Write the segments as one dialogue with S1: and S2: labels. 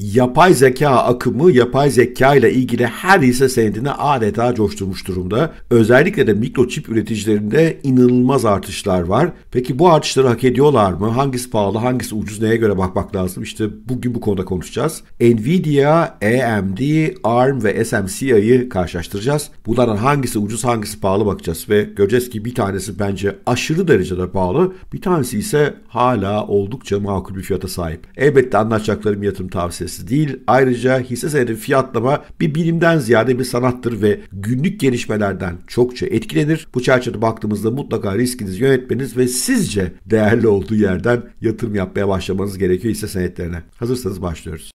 S1: yapay zeka akımı yapay zeka ile ilgili her hisse senedini adeta coşturmuş durumda. Özellikle de mikroçip üreticilerinde inanılmaz artışlar var. Peki bu artışları hak ediyorlar mı? Hangisi pahalı, hangisi ucuz neye göre bakmak lazım? İşte bugün bu konuda konuşacağız. Nvidia, AMD, ARM ve SMCI'yi karşılaştıracağız. Bunlardan hangisi ucuz, hangisi pahalı bakacağız ve göreceğiz ki bir tanesi bence aşırı derecede pahalı, bir tanesi ise hala oldukça makul bir fiyata sahip. Elbette anlatacaklarım yatırım tavsiyesi meselesi değil. Ayrıca hisse senedi fiyatlama bir bilimden ziyade bir sanattır ve günlük gelişmelerden çokça etkilenir. Bu çerçevede baktığımızda mutlaka riskinizi yönetmeniz ve sizce değerli olduğu yerden yatırım yapmaya başlamanız gerekiyor hisse senetlerine. Hazırsanız başlıyoruz.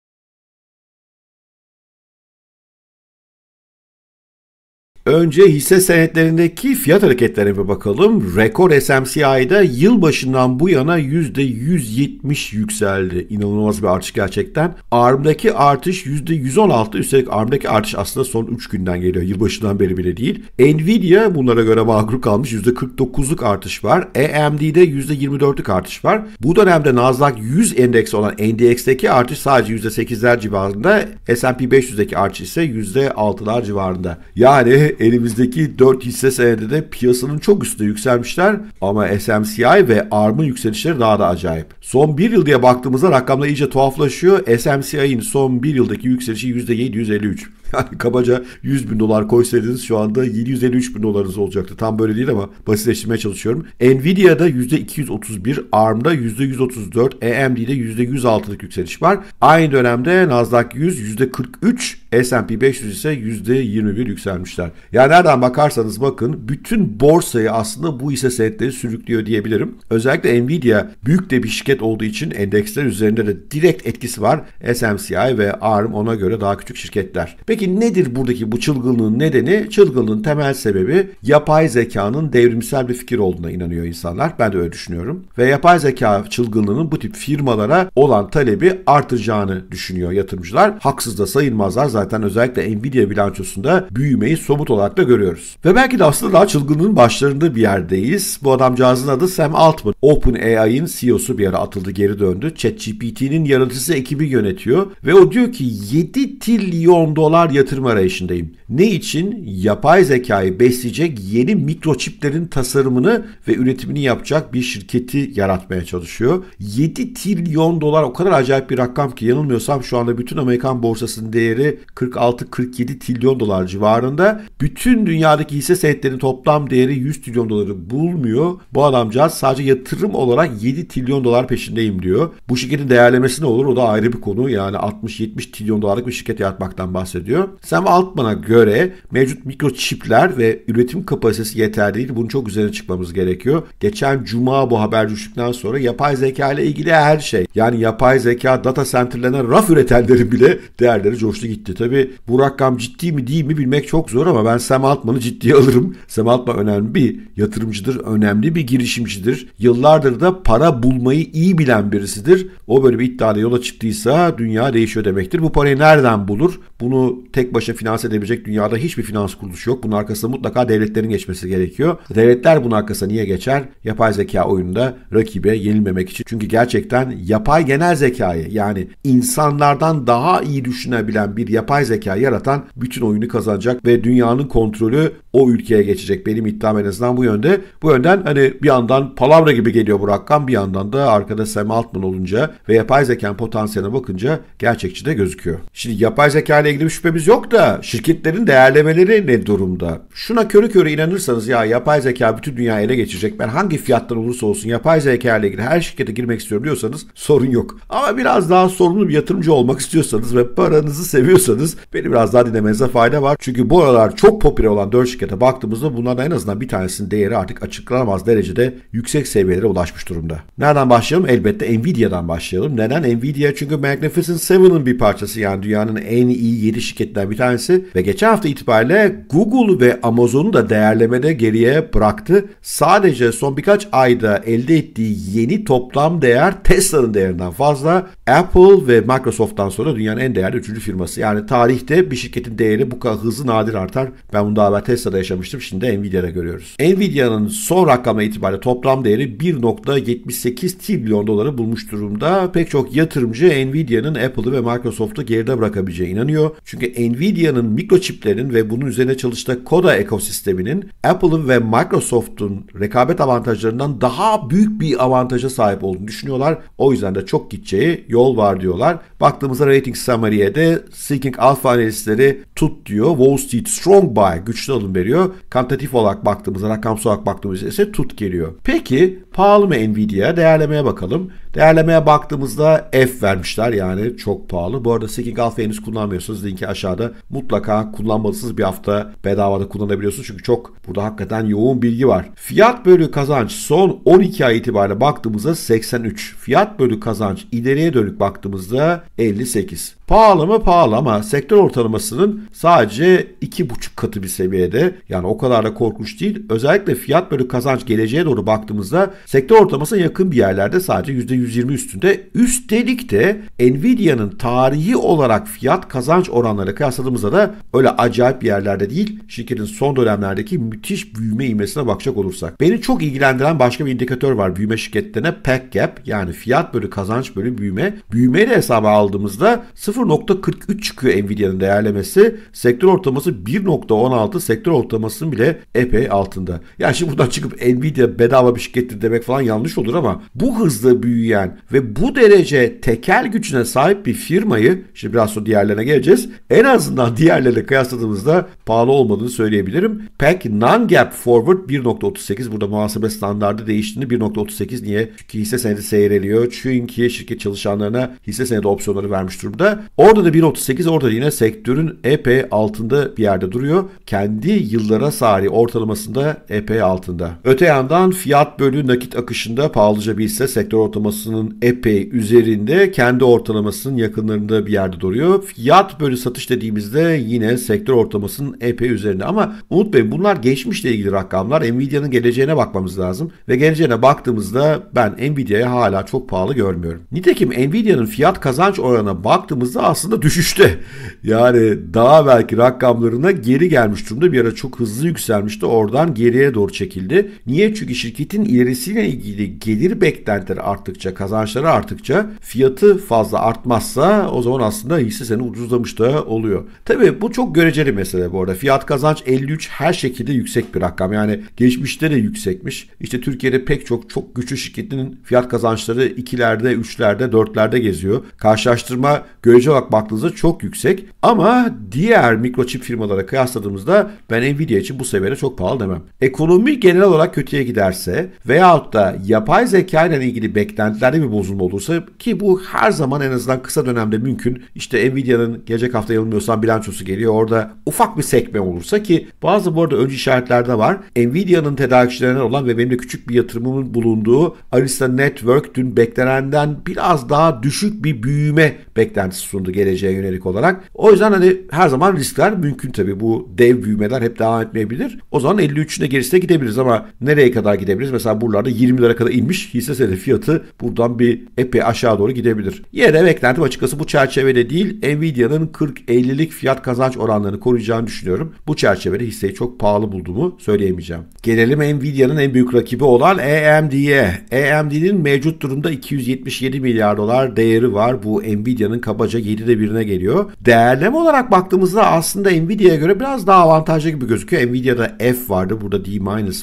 S1: Önce hisse senetlerindeki fiyat hareketlerine bir bakalım. Rekor SMCI'da yılbaşından bu yana %170 yükseldi. İnanılmaz bir artış gerçekten. ARM'daki artış %116. Üstelik ARM'daki artış aslında son 3 günden geliyor. Yılbaşından beri bile değil. Nvidia bunlara göre mağrur kalmış. %49'luk artış var. AMD'de %24'lük artış var. Bu dönemde Nasdaq 100 endeks olan NDX'deki artış sadece %8'ler civarında. S&P 500'deki artış ise %6'lar civarında. Yani elimizdeki 4 hisse senedi de piyasanın çok üstüne yükselmişler ama SMCI ve ARM'ın yükselişleri daha da acayip. Son 1 yıl diye baktığımızda rakamlar iyice tuhaflaşıyor. SMCI'nin son 1 yıldaki yükselişi %753. Yani kabaca 100 bin dolar koysaydınız şu anda 753 bin dolarınız olacaktı. Tam böyle değil ama basitleştirmeye çalışıyorum. Nvidia'da %231, ARM'da %134, AMD'de %106'lık yükseliş var. Aynı dönemde Nasdaq 100 %43, S&P 500 ise %21 yükselmişler. Yani nereden bakarsanız bakın bütün borsayı aslında bu hisse senetleri sürüklüyor diyebilirim. Özellikle Nvidia büyük de bir şirket olduğu için endeksler üzerinde de direkt etkisi var. SMCI ve ARM ona göre daha küçük şirketler. Peki Peki nedir buradaki bu çılgınlığın nedeni? Çılgınlığın temel sebebi yapay zekanın devrimsel bir fikir olduğuna inanıyor insanlar. Ben de öyle düşünüyorum. Ve yapay zeka çılgınlığının bu tip firmalara olan talebi artacağını düşünüyor yatırımcılar. Haksız da sayılmazlar. Zaten özellikle Nvidia bilançosunda büyümeyi somut olarak da görüyoruz. Ve belki de aslında daha çılgınlığın başlarında bir yerdeyiz. Bu adamcağızın adı Sam Altman. OpenAI'in CEO'su bir ara atıldı geri döndü. ChatGPT'nin yaratıcısı ekibi yönetiyor ve o diyor ki 7 trilyon dolar dolar yatırım arayışındayım. Ne için? Yapay zekayı besleyecek yeni mikroçiplerin tasarımını ve üretimini yapacak bir şirketi yaratmaya çalışıyor. 7 trilyon dolar o kadar acayip bir rakam ki yanılmıyorsam şu anda bütün Amerikan borsasının değeri 46-47 trilyon dolar civarında. Bütün dünyadaki hisse senetlerinin toplam değeri 100 trilyon doları bulmuyor. Bu adamcağız sadece yatırım olarak 7 trilyon dolar peşindeyim diyor. Bu şirketin değerlemesi ne olur o da ayrı bir konu. Yani 60-70 trilyon dolarlık bir şirket yaratmaktan bahsediyor bahsediyor. Sam Altman'a göre mevcut mikroçipler ve üretim kapasitesi yeterli değil. Bunun çok üzerine çıkmamız gerekiyor. Geçen cuma bu haber düştükten sonra yapay zeka ile ilgili her şey. Yani yapay zeka data center'larına raf üretenlerin bile değerleri coştu gitti. Tabi bu rakam ciddi mi değil mi bilmek çok zor ama ben Sam Altman'ı ciddiye alırım. Sam Altman önemli bir yatırımcıdır, önemli bir girişimcidir. Yıllardır da para bulmayı iyi bilen birisidir. O böyle bir iddiada yola çıktıysa dünya değişiyor demektir. Bu parayı nereden bulur? Bunu tek başına finanse edebilecek dünyada hiçbir finans kuruluşu yok. Bunun arkasında mutlaka devletlerin geçmesi gerekiyor. Devletler bunun arkasına niye geçer? Yapay zeka oyununda rakibe yenilmemek için. Çünkü gerçekten yapay genel zekayı yani insanlardan daha iyi düşünebilen bir yapay zeka yaratan bütün oyunu kazanacak ve dünyanın kontrolü o ülkeye geçecek. Benim iddiam en azından bu yönde. Bu yönden hani bir yandan palavra gibi geliyor bu rakam bir yandan da arkada Sam Altman olunca ve yapay zekanın potansiyeline bakınca gerçekçi de gözüküyor. Şimdi yapay zeka ile ilgili bir şüphemiz yok da şirketlerin değerlemeleri ne durumda? Şuna körü körü inanırsanız ya yapay zeka bütün dünya ele geçecek. Ben hangi fiyattan olursa olsun yapay zeka ile ilgili her şirkete girmek istiyorum diyorsanız sorun yok. Ama biraz daha sorumlu bir yatırımcı olmak istiyorsanız ve paranızı seviyorsanız beni biraz daha dinlemenize fayda var. Çünkü bu aralar çok popüler olan 4 şirkete baktığımızda bunlardan en azından bir tanesinin değeri artık açıklanamaz derecede yüksek seviyelere ulaşmış durumda. Nereden başlayalım? Elbette Nvidia'dan başlayalım. Neden Nvidia? Çünkü Magnificent 7'ın bir parçası yani dünyanın en iyi 7 şirketi şirketler bir tanesi ve geçen hafta itibariyle Google ve Amazon'u da değerlemede geriye bıraktı. Sadece son birkaç ayda elde ettiği yeni toplam değer Tesla'nın değerinden fazla. Apple ve Microsoft'tan sonra dünyanın en değerli üçüncü firması. Yani tarihte bir şirketin değeri bu kadar hızlı nadir artar. Ben bunu daha evvel Tesla'da yaşamıştım. Şimdi de Nvidia'da görüyoruz. Nvidia'nın son rakama itibariyle toplam değeri 1.78 trilyon doları bulmuş durumda. Pek çok yatırımcı Nvidia'nın Apple'ı ve Microsoft'u geride bırakabileceğine inanıyor. Çünkü Nvidia'nın mikroçiplerinin ve bunun üzerine çalıştığı Koda ekosisteminin Apple'ın ve Microsoft'un rekabet avantajlarından daha büyük bir avantaja sahip olduğunu düşünüyorlar. O yüzden de çok gideceği yol var diyorlar. Baktığımızda Rating Summary'e de Seeking Alpha analistleri tut diyor. Wall Street Strong Buy güçlü alım veriyor. Kantatif olarak baktığımızda, rakamsal olarak baktığımızda ise tut geliyor. Peki Pahalı mı Nvidia? Değerlemeye bakalım. Değerlemeye baktığımızda F vermişler yani çok pahalı. Bu arada Seeking Alpha henüz kullanmıyorsunuz. Linki aşağıda mutlaka kullanmalısınız. Bir hafta bedavada kullanabiliyorsunuz. Çünkü çok burada hakikaten yoğun bilgi var. Fiyat bölü kazanç son 12 ay itibariyle baktığımızda 83. Fiyat bölü kazanç ileriye dönük baktığımızda 58. Pahalı mı pahalı ama sektör ortalamasının sadece 2,5 katı bir seviyede. Yani o kadar da korkunç değil. Özellikle fiyat bölü kazanç geleceğe doğru baktığımızda sektör ortalamasına yakın bir yerlerde sadece %120 üstünde. Üstelik de Nvidia'nın tarihi olarak fiyat kazanç oranları kıyasladığımızda da öyle acayip bir yerlerde değil. Şirketin son dönemlerdeki müthiş büyüme ivmesine bakacak olursak. Beni çok ilgilendiren başka bir indikatör var büyüme şirketlerine. PEC Gap yani fiyat bölü kazanç bölü büyüme. Büyümeyi de hesaba aldığımızda 0 0.43 çıkıyor Nvidia'nın değerlemesi. Sektör ortalaması 1.16 sektör ortalamasının bile epey altında. Yani şimdi buradan çıkıp Nvidia bedava bir şirkettir demek falan yanlış olur ama bu hızla büyüyen ve bu derece tekel gücüne sahip bir firmayı şimdi biraz sonra diğerlerine geleceğiz. En azından diğerlerine kıyasladığımızda pahalı olmadığını söyleyebilirim. PEC non-gap forward 1.38 burada muhasebe standardı değiştiğini 1.38 niye? Çünkü hisse senedi seyreliyor. Çünkü şirket çalışanlarına hisse senedi opsiyonları vermiş durumda. Orada da 1.38 orada yine sektörün epey altında bir yerde duruyor. Kendi yıllara sari ortalamasında epey altında. Öte yandan fiyat bölü nakit akışında pahalıca bir hisse sektör ortalamasının epey üzerinde kendi ortalamasının yakınlarında bir yerde duruyor. Fiyat bölü satış dediğimizde yine sektör ortalamasının epey üzerinde ama unutmayın bunlar geçmişle ilgili rakamlar. Nvidia'nın geleceğine bakmamız lazım ve geleceğine baktığımızda ben Nvidia'ya hala çok pahalı görmüyorum. Nitekim Nvidia'nın fiyat kazanç oranına baktığımızda baktığınızda aslında düşüşte. Yani daha belki rakamlarına geri gelmiş durumda. Bir ara çok hızlı yükselmişti. Oradan geriye doğru çekildi. Niye? Çünkü şirketin ilerisiyle ilgili gelir beklentileri arttıkça, kazançları arttıkça fiyatı fazla artmazsa o zaman aslında hisse seni ucuzlamış da oluyor. Tabii bu çok göreceli mesele bu arada. Fiyat kazanç 53 her şekilde yüksek bir rakam. Yani geçmişte de yüksekmiş. İşte Türkiye'de pek çok çok güçlü şirketin fiyat kazançları ikilerde, üçlerde, dörtlerde geziyor. Karşılaştırma göreceli teknoloji olarak baktığınızda çok yüksek. Ama diğer mikroçip firmalara kıyasladığımızda ben Nvidia için bu seviyede çok pahalı demem. Ekonomi genel olarak kötüye giderse veyahut da yapay zeka ile ilgili beklentilerde bir bozulma olursa ki bu her zaman en azından kısa dönemde mümkün. İşte Nvidia'nın gelecek hafta yanılmıyorsam bilançosu geliyor. Orada ufak bir sekme olursa ki bazı bu arada öncü işaretlerde var. Nvidia'nın tedarikçilerinden olan ve benim de küçük bir yatırımımın bulunduğu Arista Network dün beklenenden biraz daha düşük bir büyüme beklentisi sundu geleceğe yönelik olarak. O yüzden hani her zaman riskler mümkün tabii. Bu dev büyümeler hep devam etmeyebilir. O zaman 53'üne gerisine gidebiliriz ama nereye kadar gidebiliriz? Mesela buralarda 20 lira kadar inmiş hisse senedi fiyatı buradan bir epey aşağı doğru gidebilir. Yine beklentim açıkçası bu çerçevede değil Nvidia'nın 40-50'lik fiyat kazanç oranlarını koruyacağını düşünüyorum. Bu çerçevede hisseyi çok pahalı bulduğumu söyleyemeyeceğim. Gelelim Nvidia'nın en büyük rakibi olan AMD'ye. AMD'nin mevcut durumda 277 milyar dolar değeri var. Bu Nvidia'nın kabaca 7'de 1'ine geliyor. Değerleme olarak baktığımızda aslında Nvidia'ya göre biraz daha avantajlı gibi gözüküyor. Nvidia'da F vardı. Burada D-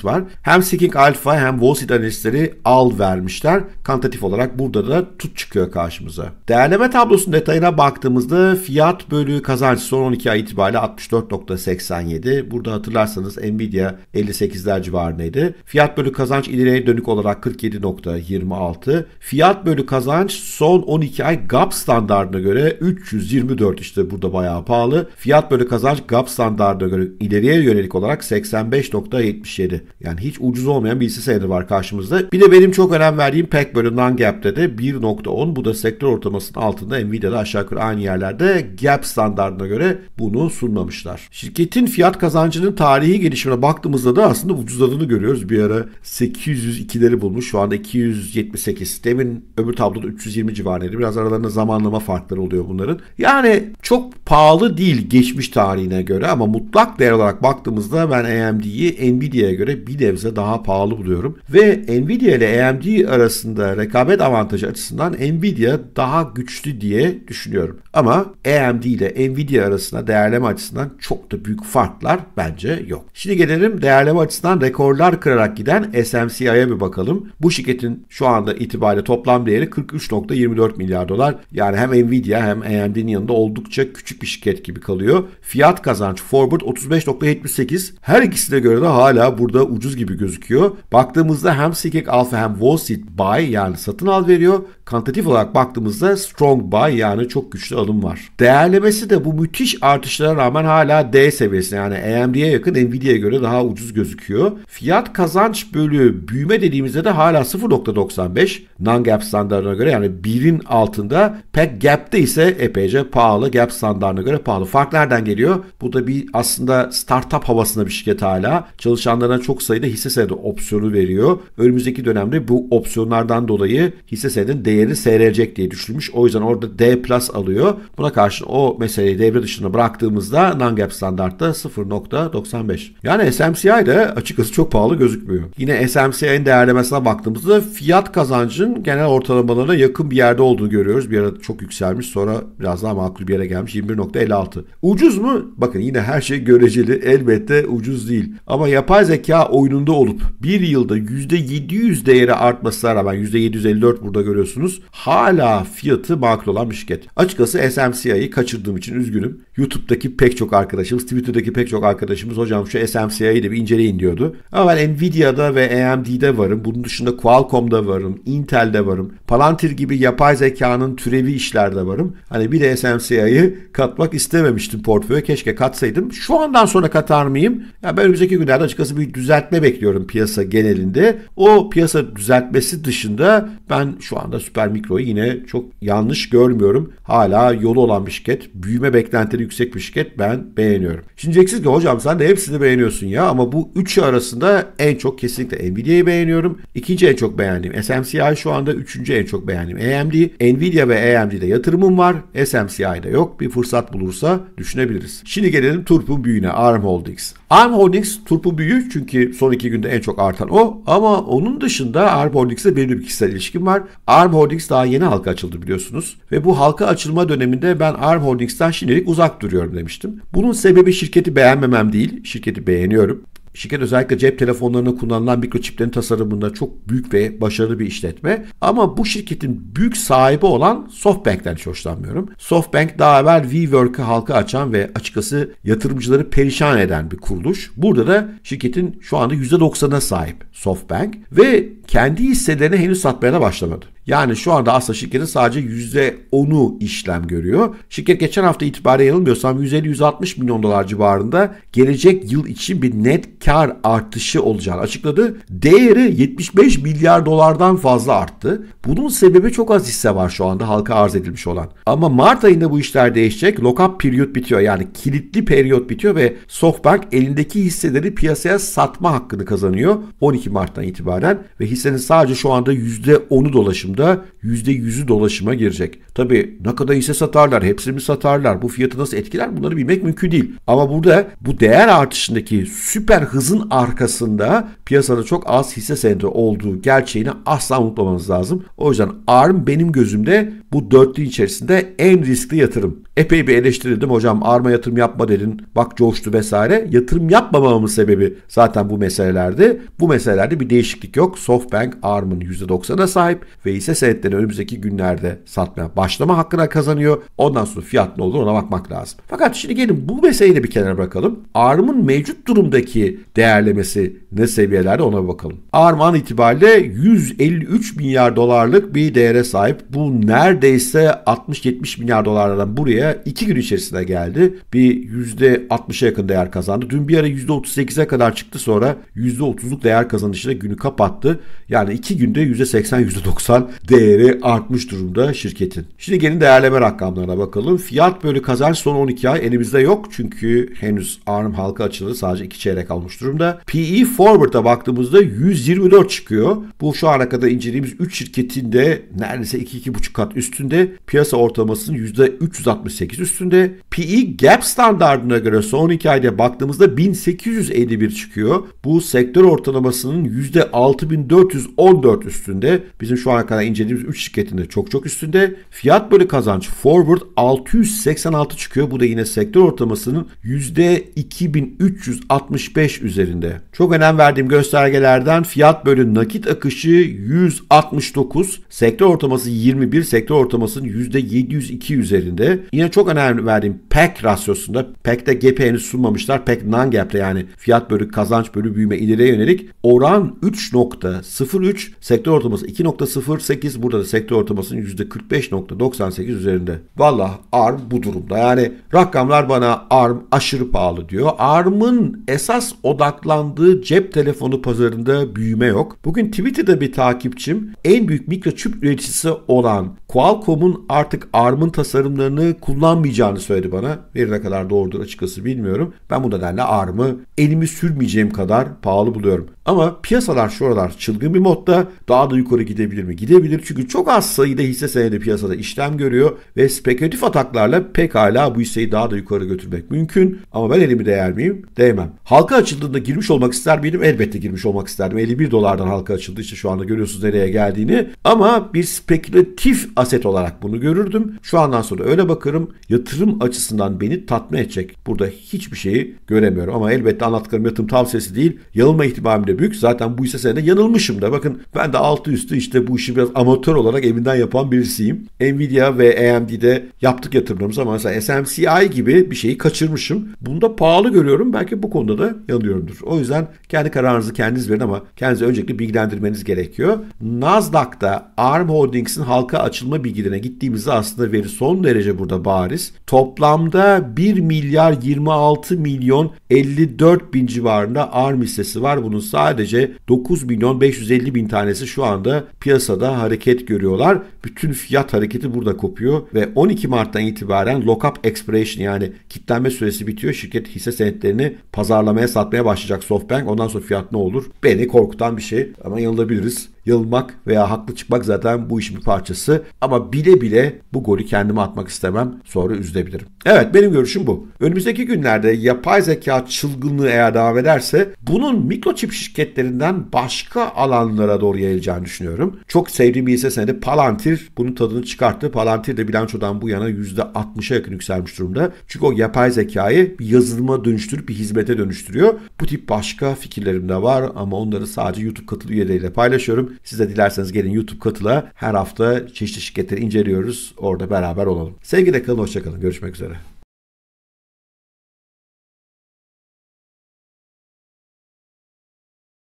S1: var. Hem Seeking Alpha hem Wall Street analistleri al vermişler. Kantatif olarak burada da tut çıkıyor karşımıza. Değerleme tablosunun detayına baktığımızda fiyat bölü kazanç son 12 ay itibariyle 64.87. Burada hatırlarsanız Nvidia 58'ler civarındaydı. Fiyat bölü kazanç ileriye dönük olarak 47.26. Fiyat bölü kazanç son 12 ay GAP standartına göre 324 işte burada bayağı pahalı. Fiyat bölü kazanç GAP standartına göre ileriye yönelik olarak 85.77. Yani hiç ucuz olmayan bir hisse senedi var karşımızda. Bir de benim çok önem verdiğim PEC bölü non-GAP'te de 1.10 bu da sektör ortalamasının altında Nvidia'da aşağı yukarı aynı yerlerde GAP standartına göre bunu sunmamışlar. Şirketin fiyat kazancının tarihi gelişimine baktığımızda da aslında ucuzladığını görüyoruz. Bir ara 802'leri bulmuş. Şu anda 278. Demin öbür tabloda 320 civarındaydı. Biraz aralarında zamanlama farkları oluyor oluyor bunların. Yani çok pahalı değil geçmiş tarihine göre ama mutlak değer olarak baktığımızda ben AMD'yi Nvidia'ya göre bir nebze daha pahalı buluyorum. Ve Nvidia ile AMD arasında rekabet avantajı açısından Nvidia daha güçlü diye düşünüyorum. Ama AMD ile Nvidia arasında değerleme açısından çok da büyük farklar bence yok. Şimdi gelelim değerleme açısından rekorlar kırarak giden SMCI'ye bir bakalım. Bu şirketin şu anda itibariyle toplam değeri 43.24 milyar dolar. Yani hem Nvidia hem AMD'nin yanında oldukça küçük bir şirket gibi kalıyor. Fiyat kazanç Forward 35.78 her ikisine göre de hala burada ucuz gibi gözüküyor. Baktığımızda hem Sikek Alpha hem Wall Street Buy yani satın al veriyor Kantitatif olarak baktığımızda strong buy yani çok güçlü alım var. Değerlemesi de bu müthiş artışlara rağmen hala D seviyesine yani AMD'ye yakın Nvidia'ya göre daha ucuz gözüküyor. Fiyat kazanç bölü büyüme dediğimizde de hala 0.95 non-gap standartına göre yani 1'in altında pek gap'te ise epeyce pahalı gap standartına göre pahalı. Fark nereden geliyor? Bu da bir aslında startup havasında bir şirket hala. Çalışanlarına çok sayıda hisse senedi opsiyonu veriyor. Önümüzdeki dönemde bu opsiyonlardan dolayı hisse senedinin değeri seyredecek diye düşünmüş. O yüzden orada D plus alıyor. Buna karşın o meseleyi devre dışına bıraktığımızda non-gap standartta 0.95. Yani SMCI de açıkçası çok pahalı gözükmüyor. Yine SMCI'nin değerlemesine baktığımızda fiyat kazancın genel ortalamalarına yakın bir yerde olduğunu görüyoruz. Bir ara çok yükselmiş sonra biraz daha makul bir yere gelmiş 21.56. Ucuz mu? Bakın yine her şey göreceli elbette ucuz değil. Ama yapay zeka oyununda olup bir yılda %700 değeri artmasına rağmen %754 burada görüyorsunuz biliyorsunuz hala fiyatı makul olan bir şirket. Açıkçası SMCI'yi kaçırdığım için üzgünüm. YouTube'daki pek çok arkadaşımız, Twitter'daki pek çok arkadaşımız hocam şu SMCI'yi de bir inceleyin diyordu. Ama ben Nvidia'da ve AMD'de varım. Bunun dışında Qualcomm'da varım. Intel'de varım. Palantir gibi yapay zekanın türevi işlerde varım. Hani bir de SMCI'yi katmak istememiştim portföye. Keşke katsaydım. Şu andan sonra katar mıyım? Ya ben önümüzdeki günlerde açıkçası bir düzeltme bekliyorum piyasa genelinde. O piyasa düzeltmesi dışında ben şu anda Süper Mikro'yu yine çok yanlış görmüyorum. Hala yolu olan bir şirket. Büyüme beklentileri yüksek bir şirket. Ben beğeniyorum. Şimdi diyeceksiniz ki hocam sen de hepsini beğeniyorsun ya ama bu üçü arasında en çok kesinlikle Nvidia'yı beğeniyorum. İkinci en çok beğendiğim SMCI şu anda üçüncü en çok beğendiğim AMD. Nvidia ve AMD'de yatırımım var. SMCI'de yok. Bir fırsat bulursa düşünebiliriz. Şimdi gelelim Turp'un büyüğüne ARM Holdings. ARM Holdings Turp'u büyüğü çünkü son iki günde en çok artan o ama onun dışında ARM Holdings'e benim bir kişisel ilişkim var. ARM Holdings daha yeni halka açıldı biliyorsunuz. Ve bu halka açılma döneminde ben ARM Holdings'ten şimdilik uzak duruyorum demiştim. Bunun sebebi şirketi beğenmemem değil. Şirketi beğeniyorum. Şirket özellikle cep telefonlarına kullanılan mikroçiplerin tasarımında çok büyük ve başarılı bir işletme. Ama bu şirketin büyük sahibi olan SoftBank'ten hiç hoşlanmıyorum. SoftBank daha evvel WeWork'ı halka açan ve açıkçası yatırımcıları perişan eden bir kuruluş. Burada da şirketin şu anda 90'ına sahip SoftBank ve kendi hisselerini henüz satmaya da başlamadı. Yani şu anda aslında şirketin sadece %10'u işlem görüyor. Şirket geçen hafta itibariyle yanılmıyorsam 150-160 milyon dolar civarında gelecek yıl için bir net kar artışı olacağını açıkladı. Değeri 75 milyar dolardan fazla arttı. Bunun sebebi çok az hisse var şu anda halka arz edilmiş olan. Ama Mart ayında bu işler değişecek. Lockup period bitiyor yani kilitli periyot bitiyor ve SoftBank elindeki hisseleri piyasaya satma hakkını kazanıyor 12 Mart'tan itibaren ve hissenin sadece şu anda %10'u dolaşıyor. Kasım'da %100'ü dolaşıma girecek. Tabi ne kadar hisse satarlar, hepsini satarlar, bu fiyatı nasıl etkiler bunları bilmek mümkün değil. Ama burada bu değer artışındaki süper hızın arkasında piyasada çok az hisse senedi olduğu gerçeğini asla unutmamanız lazım. O yüzden ARM benim gözümde bu dörtlü içerisinde en riskli yatırım epey bir eleştirildim. Hocam arma yatırım yapma dedin. Bak coştu vesaire. Yatırım yapmamamın sebebi zaten bu meselelerdi. Bu meselelerde bir değişiklik yok. Softbank ARM'ın %90'a sahip ve hisse senetlerini önümüzdeki günlerde satmaya başlama hakkına kazanıyor. Ondan sonra fiyat ne olur ona bakmak lazım. Fakat şimdi gelin bu meseleyi de bir kenara bırakalım. ARM'ın mevcut durumdaki değerlemesi ne seviyelerde ona bakalım. ARM an itibariyle 153 milyar dolarlık bir değere sahip. Bu neredeyse 60-70 milyar dolarlardan buraya ortaya. iki gün içerisinde geldi. Bir %60'a yakın değer kazandı. Dün bir ara %38'e kadar çıktı sonra %30'luk değer kazanışıyla günü kapattı. Yani iki günde %80 %90 değeri artmış durumda şirketin. Şimdi gelin değerleme rakamlarına bakalım. Fiyat bölü kazanç son 12 ay elimizde yok. Çünkü henüz ARM halka açıldı. Sadece iki çeyrek almış durumda. PE Forward'a baktığımızda 124 çıkıyor. Bu şu ana kadar incelediğimiz 3 şirketin de neredeyse 2-2,5 kat üstünde piyasa ortalamasının %360 1.28 üstünde. PE gap standartına göre son 2 ayda baktığımızda 1851 çıkıyor. Bu sektör ortalamasının %6414 üstünde. Bizim şu ana kadar incelediğimiz 3 şirketin de çok çok üstünde. Fiyat bölü kazanç forward 686 çıkıyor. Bu da yine sektör ortalamasının %2365 üzerinde. Çok önem verdiğim göstergelerden fiyat bölü nakit akışı 169, sektör ortalaması 21, sektör ortalamasının %702 üzerinde. Yine yine çok önemli verdiğim PEC rasyosunda PEC'te GAP'i e henüz sunmamışlar. PEC non-GAP'te yani fiyat bölü kazanç bölü büyüme ileriye yönelik oran 3.03 sektör ortalaması 2.08 burada da sektör ortalamasının %45.98 üzerinde. Valla ARM bu durumda. Yani rakamlar bana ARM aşırı pahalı diyor. ARM'ın esas odaklandığı cep telefonu pazarında büyüme yok. Bugün Twitter'da bir takipçim en büyük mikroçip üreticisi olan Qualcomm'un artık ARM'ın tasarımlarını kullanıyor kullanmayacağını söyledi bana. Bir ne kadar doğrudur açıkçası bilmiyorum. Ben bu nedenle ARM'ı elimi sürmeyeceğim kadar pahalı buluyorum. Ama piyasalar şu aralar çılgın bir modda. Daha da yukarı gidebilir mi? Gidebilir. Çünkü çok az sayıda hisse senedi piyasada işlem görüyor ve spekülatif ataklarla pekala bu hisseyi daha da yukarı götürmek mümkün. Ama ben elimi değer miyim? Değmem. Halka açıldığında girmiş olmak ister miydim? Elbette girmiş olmak isterdim. 51 dolardan halka açıldı. işte şu anda görüyorsunuz nereye geldiğini. Ama bir spekülatif aset olarak bunu görürdüm. Şu andan sonra öyle bakarım. Yatırım açısından beni tatmin edecek. Burada hiçbir şeyi göremiyorum. Ama elbette anlattıklarım yatırım tavsiyesi değil. Yanılma ihtimalim de büyük. Zaten bu hisse yanılmışım da. Bakın ben de altı üstü işte bu işi biraz amatör olarak evinden yapan birisiyim. Nvidia ve AMD'de yaptık yatırımlarımızı ama mesela SMCI gibi bir şeyi kaçırmışım. Bunda pahalı görüyorum. Belki bu konuda da yanılıyorumdur. O yüzden kendi kararınızı kendiniz verin ama kendinizi öncelikle bilgilendirmeniz gerekiyor. Nasdaq'ta ARM Holdings'in halka açılma bilgilerine gittiğimizde aslında veri son derece burada bariz. Toplamda 1 milyar 26 milyon 54 bin civarında ARM hissesi var. Bunun sadece sadece 9 milyon 550 bin tanesi şu anda piyasada hareket görüyorlar. Bütün fiyat hareketi burada kopuyor ve 12 Mart'tan itibaren lockup expiration yani kitlenme süresi bitiyor. Şirket hisse senetlerini pazarlamaya satmaya başlayacak SoftBank. Ondan sonra fiyat ne olur? Beni korkutan bir şey ama yanılabiliriz. Yılmak veya haklı çıkmak zaten bu işin bir parçası. Ama bile bile bu golü kendime atmak istemem. Sonra üzülebilirim. Evet benim görüşüm bu. Önümüzdeki günlerde yapay zeka çılgınlığı eğer devam ederse bunun mikroçip şirketlerinden başka alanlara doğru yayılacağını düşünüyorum. Çok sevdiğim bir hisse senedi Palantir bunun tadını çıkarttı. Palantir de bilançodan bu yana %60'a yakın yükselmiş durumda. Çünkü o yapay zekayı bir yazılıma dönüştürüp bir hizmete dönüştürüyor. Bu tip başka fikirlerim de var ama onları sadece YouTube katıl üyeleriyle paylaşıyorum koyduk. Siz de dilerseniz gelin YouTube katıla. Her hafta çeşitli şirketleri inceliyoruz. Orada beraber olalım. Sevgiyle kalın, hoşçakalın. Görüşmek üzere.